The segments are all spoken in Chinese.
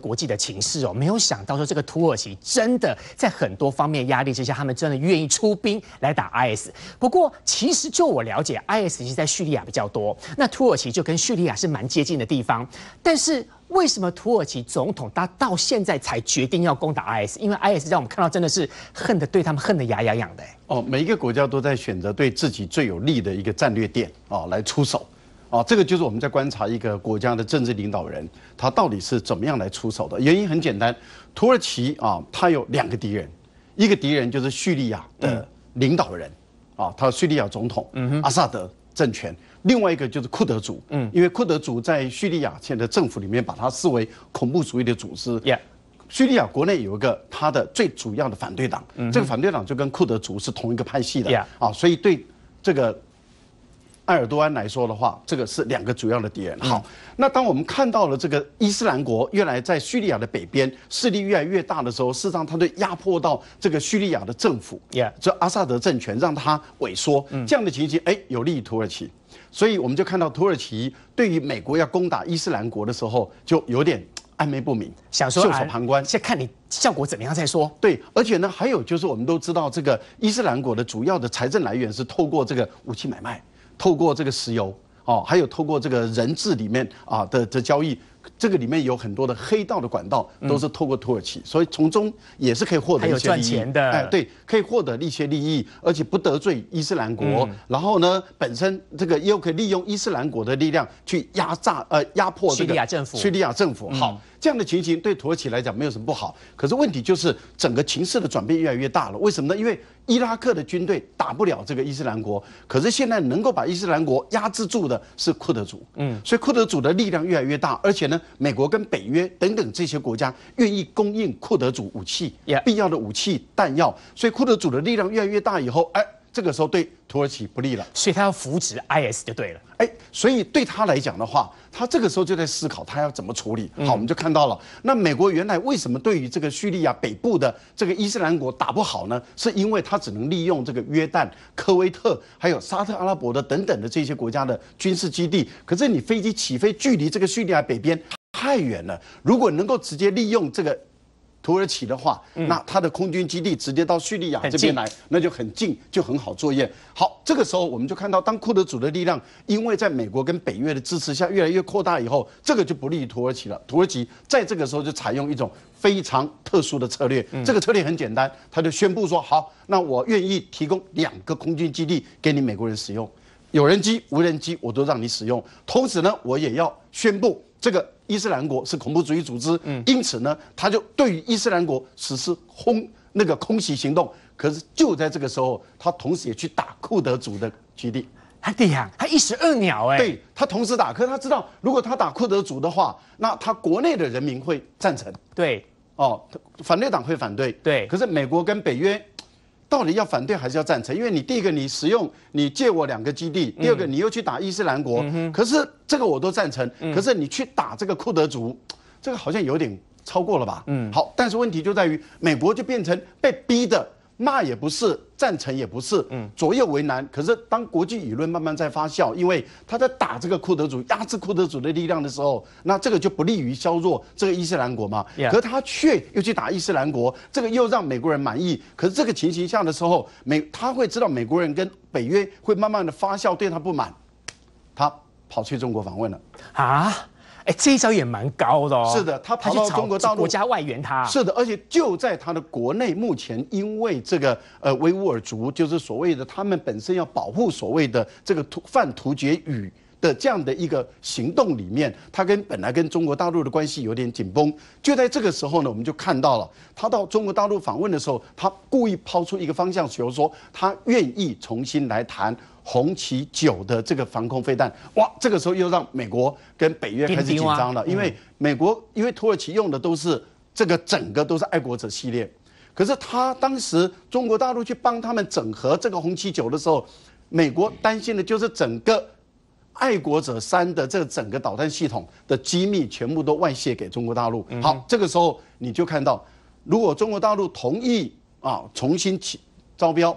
国际的情势哦，没有想到说这个土耳其真的在很多方面压力之下，他们真的愿意出兵来打 IS。不过其实就我了解，IS 其实在叙利亚比较多，那土耳其就跟叙利亚是蛮接近的地方。但是为什么土耳其总统他到现在才决定要攻打 IS？因为 IS 让我们看到真的是恨得对他们恨得牙痒痒的。哦，每一个国家都在选择对自己最有利的一个战略点啊来出手。啊，这个就是我们在观察一个国家的政治领导人，他到底是怎么样来出手的？原因很简单，土耳其啊，他有两个敌人，一个敌人就是叙利亚的领导人，啊，他叙利亚总统阿萨德政权；另外一个就是库德族，嗯，因为库德族在叙利亚现在的政府里面把他视为恐怖主义的组织，耶。叙利亚国内有一个他的最主要的反对党，这个反对党就跟库德族是同一个派系的，啊，所以对这个。埃尔多安来说的话，这个是两个主要的敌人。好，那当我们看到了这个伊斯兰国越来在叙利亚的北边势力越来越大的时候，事实上，他对压迫到这个叙利亚的政府，这阿萨德政权，让他萎缩，这样的情形，哎，有利于土耳其。所以我们就看到土耳其对于美国要攻打伊斯兰国的时候，就有点暧昧不明，想说袖手旁观，先看你效果怎么样再说。对，而且呢，还有就是我们都知道，这个伊斯兰国的主要的财政来源是透过这个武器买卖。透过这个石油，哦，还有透过这个人质里面啊的的交易，这个里面有很多的黑道的管道，都是透过土耳其，所以从中也是可以获得一些利益的。哎，对，可以获得一些利益，而且不得罪伊斯兰国。然后呢，本身这个又可以利用伊斯兰国的力量去压榨呃压迫这个叙利亚政府。叙利亚政府好。这样的情形对土耳其来讲没有什么不好，可是问题就是整个情势的转变越来越大了。为什么呢？因为伊拉克的军队打不了这个伊斯兰国，可是现在能够把伊斯兰国压制住的是库德族，嗯，所以库德族的力量越来越大，而且呢，美国跟北约等等这些国家愿意供应库德族武器、必要的武器弹药，所以库德族的力量越来越大以后，哎。这个时候对土耳其不利了，所以他要扶植 IS 就对了。哎，所以对他来讲的话，他这个时候就在思考他要怎么处理。好，我们就看到了。那美国原来为什么对于这个叙利亚北部的这个伊斯兰国打不好呢？是因为他只能利用这个约旦、科威特、还有沙特阿拉伯的等等的这些国家的军事基地。可是你飞机起飞距离这个叙利亚北边太远了，如果能够直接利用这个。土耳其的话，那他的空军基地直接到叙利亚这边来，那就很近，就很好作业。好，这个时候我们就看到，当库德族的力量因为在美国跟北约的支持下越来越扩大以后，这个就不利于土耳其了。土耳其在这个时候就采用一种非常特殊的策略，这个策略很简单，他就宣布说：好，那我愿意提供两个空军基地给你美国人使用，有人机、无人机我都让你使用。同时呢，我也要宣布这个。伊斯兰国是恐怖主义组织，嗯，因此呢，他就对于伊斯兰国实施轰那个空袭行动。可是就在这个时候，他同时也去打库德族的基地。他这样，他一石二鸟哎。对他同时打，可是他知道，如果他打库德族的话，那他国内的人民会赞成。对哦，反对党会反对。对，可是美国跟北约。到底要反对还是要赞成？因为你第一个你使用你借我两个基地，第二个你又去打伊斯兰国，可是这个我都赞成。可是你去打这个库德族，这个好像有点超过了吧？嗯，好，但是问题就在于美国就变成被逼的。骂也不是，赞成也不是，嗯，左右为难。可是当国际舆论慢慢在发酵，因为他在打这个库德族、压制库德族的力量的时候，那这个就不利于削弱这个伊斯兰国嘛。可他却又去打伊斯兰国，这个又让美国人满意。可是这个情形下的时候，美他会知道美国人跟北约会慢慢的发酵，对他不满，他跑去中国访问了啊。哎，这一招也蛮高的哦。是的，他到中国陆国家外援，他是的，而且就在他的国内，目前因为这个呃维吾尔族，就是所谓的他们本身要保护所谓的这个突犯突厥语的这样的一个行动里面，他跟本来跟中国大陆的关系有点紧绷。就在这个时候呢，我们就看到了他到中国大陆访问的时候，他故意抛出一个方向，如说他愿意重新来谈。红旗九的这个防空飞弹，哇！这个时候又让美国跟北约开始紧张了，因为美国因为土耳其用的都是这个整个都是爱国者系列，可是他当时中国大陆去帮他们整合这个红旗九的时候，美国担心的就是整个爱国者三的这整个导弹系统的机密全部都外泄给中国大陆。好，这个时候你就看到，如果中国大陆同意啊重新起招标、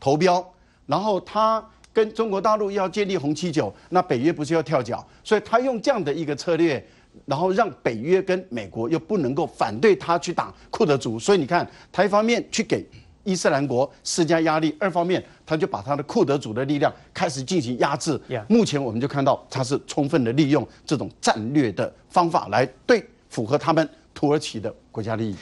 投标，然后他。跟中国大陆要建立红旗九，那北约不是要跳脚，所以他用这样的一个策略，然后让北约跟美国又不能够反对他去打库德族，所以你看，台方面去给伊斯兰国施加压力，二方面他就把他的库德族的力量开始进行压制。目前我们就看到他是充分的利用这种战略的方法来对符合他们土耳其的国家利益。